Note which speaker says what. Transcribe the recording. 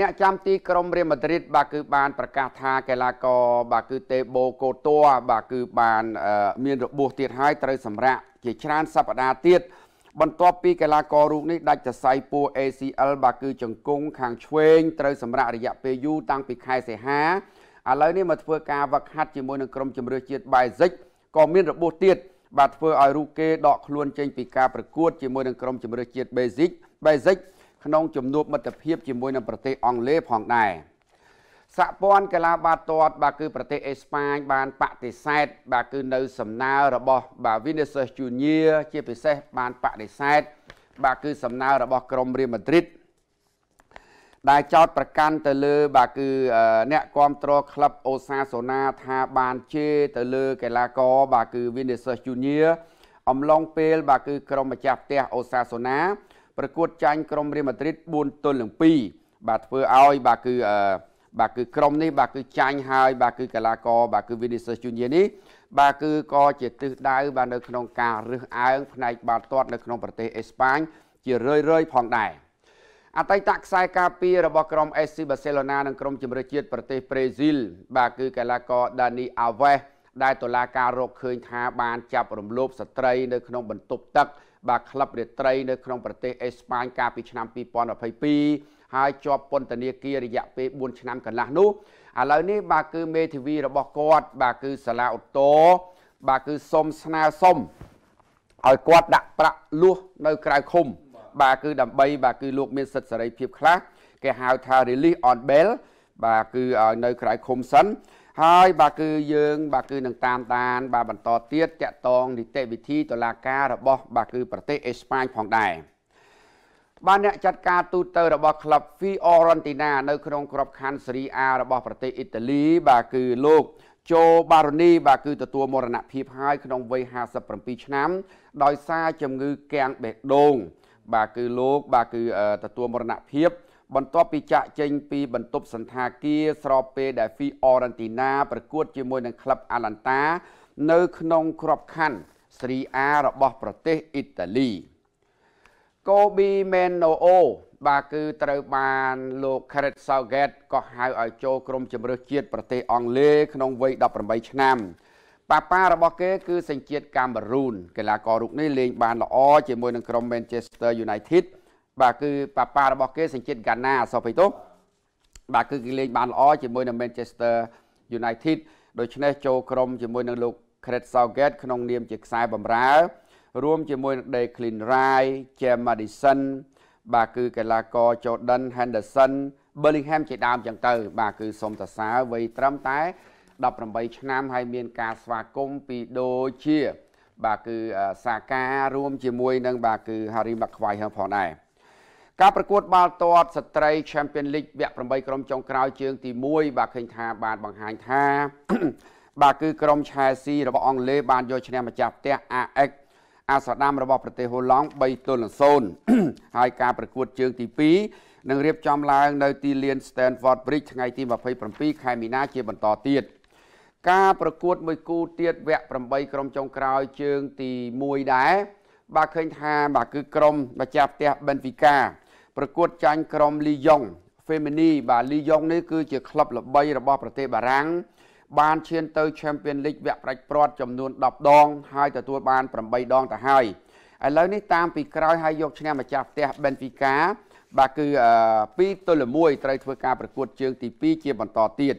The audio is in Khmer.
Speaker 1: អ្នកចាំទីក្រុងរៀលម៉ាឌ្រីតបាទគឺ បានប្រកាសថា កីឡាករបាទគឺទេបូកូតួបាទគឺបាន មានរបួសទៀតហើយត្រូវសម្រាកជា ច្រើនសប្តាហ៍ទៀតបន្ទាប់ពីកីឡាកររូបនេះដាច់សរសៃពួរ ACL បាទគឺជង្គង់ខាងឆ្វេងត្រូវសម្រាករយៈពេលយូរតាំងពីខែសីហាឥឡូវនេះមកធ្វើការវឹកហាត់ជាមួយនឹងក្រុមជម្រើសជាតិបែហ្សិកក៏មានរបួសទៀតបាទធ្វើឲ្យរូបគេដកខ្លួនចេញ ពីការប្រកួតជាមួយនឹងក្រុមជម្រើសជាតិបែហ្សិកបែហ្សិកក្នុងជំនួបមិត្តភាពជាមួយនឹងប្រទេសអង់គ្លេសផងដែរសហព័ន្ធកីឡាបាល់ទាត់បាទគឺប្រទេសអេស្ប៉ាញ បានបដិសេធបាទគឺនៅសំណើរបស់បាទ Vinicius Junior ជាពិសេស បានបដិសេធបាទគឺសំណើរបស់ ក្រុមរៀលម៉ាឌ្រីត ដែលចោតប្រកាន់ទៅលើ បាទគឺ អ្នកគ្រប់គ្រងក្លឹបអូសាសូណាថាបានជេរទៅលើ កីឡាករបាទគឺ Vinicius Junior អំឡុងពេលបាទគឺ ក្រុមម្ចាស់ផ្ទះអូសាសូណាប្រកួតចាញ់ក្រុមរៀលម៉ាឌ្រីត4ទល់នឹង2បាទធ្វើឲ្យ បាទគឺបាទគឺក្រុមនេះបាទគឺចាញ់ហើយ បាទគឺកីឡាករ បាទគឺ Vinicius Junior នេះបាទគឺក៏ជាទិសដៅបាទនៅក្នុងការរើសអើងផ្នែកបាល់ទាត់ នៅក្នុងប្រទេសអេស្ប៉ាញជារឿយៗផងដែរអតីតខ្សែការពាររបស់ក្រុម SC Barcelona និងក្រុមជម្រើសជាតិប្រទេសប្រេស៊ីលបាទគឺកីឡាករ Dani Alves ដែលតុលាការរកឃើញថាបាន ចាប់រំលោភស្ត្រីនៅក្នុងបន្ទប់ទឹកបាទក្លឹបរាត្រីនៅក្នុងប្រទេសអេស្ប៉ាញកាលពីឆ្នាំ2022ហើយជាប់ពន្ធនាគាររយៈពេល4ឆ្នាំកន្លះនោះឥឡូវនេះបាទគឺមេធាវីរបស់គាត់ បាទគឺសាឡាឧត្តរបាទគឺសុំស្នើសុំឲ្យគាត់ដាក់ប្រាក់លួសនៅ ក្រៅឃុំ បាទគឺដើម្បីបាទគឺលោក មានសិទ្ធិសេរីភាពខ្លះគេហៅថា release on bail បាទគឺឲ្យនៅ ក្រៅឃុំសិនហើយបាទគឺយើងបាទគឺនឹងតាមដាន បាទបន្តទៀតតកតងនីតិវិធីតុលាការរបស់ បាទគឺ ប្រទេសអេស្ប៉ាញផងដែរបានអ្នកចាត់ការទូតទៅ របស់ក្លឹប Fiorentina នៅក្នុងក្របខ័ណ្ឌ Serie A របស់ ប្រទេសអ៊ីតាលី បាទគឺលោកជូបារូនីបាទគឺទទួលមរណភាពហើយក្នុងវ័យ57ឆ្នាំ ដោយសារជំងឺកាំងបេះដូង បាទគឺលោកបាទគឺទទួលមរណភាពបន្ទាប់ពីចាក់ចេញពីបន្ទប់សន្តាគារស្របពេលដែល Fiorentina ប្រកួត ជាមួយនឹងក្លឹប Atalanta នៅ ក្នុង ក្របខ័ណ្ឌ Serie A របស់ ប្រទេសអ៊ីតាលី Kobe Menoo បាទគឺត្រូវបានលោក Gareth Southgate ក៏ហៅឲ្យចូលក្រុមជម្រើសជាតិប្រទេសអង់គ្លេសក្នុងវ័យ18ឆ្នាំប៉ាប៉ារបស់គេគឺសញ្ជាតិកាមេរូនកីឡាកររូបនេះលេង បានល្អជាមួយនឹងក្រុម Manchester United បាទគឺប៉ាប៉ារបស់គេសញ្ជាតិហ្គាណាអសុភ័យទោបាទគឺគេលេងបានល្អជាមួយនឹង Manchester United ដូច្នេះចូលក្រុមជាមួយនឹងលោក Craig Southgate ក្នុងនាមជាខ្សែបម្រើរួមជាមួយនឹង Declan Rice, James Madison បាទគឺកីឡាករ Jordan Henderson Bellingham ជាដើមចឹងទៅ បាទគឺសូមសរសើរវ័យត្រឹមតែ18ឆ្នាំហើយមាន ការស្វាគមន៍ពីដូចជា បាទគឺសាការួម ជាមួយនឹងបាទគឺ Harry Maguire ផងដែរការប្រកួតបាល់ទាត់ស្ត្រី Champion League វគ្គ8ក្រុមចុងក្រោយជើង ទី1បាទឃើញថា បានបង្ហាញថាបាទគឺក្រុម Chelsea របស់អង់គ្លេសបានយកឈ្នះម្ចាស់ផ្ទះ AX អាសដាមរបស់ប្រទេសហូឡង់3ទល់នឹង0ហើយការប្រកួតជើងទី2នឹងរៀបចំឡើង នៅទីលាន Stanford Bridge ថ្ងៃទី27ខែមីនាជាបន្តទៀតការប្រកួតមួយគូទៀតវគ្គ8ក្រុមចុងក្រោយជើងទី1ដែរបាទឃើញថាបាទគឺក្រុមម្ចាស់ផ្ទះ Benfica ប្រកួតចាញ់ក្រុមលីយ៉ុង Femini បាទលីយ៉ុងនេះគឺជាក្លឹបល្បីរបស់ប្រទេសបារាំង បានឈាន ទៅ Champions League វគ្គប្រាច់ព្រាត់ចំនួន10ដងហើយទទួលបាន8ដងទៅហើយឥឡូវនេះតាមពីក្រោយហើយយកឈ្នះម្ចាស់ផ្ទះ Benfica បាទគឺ2ទល់1ត្រូវធ្វើការប្រកួតជើងទី2ជាបន្តទៀត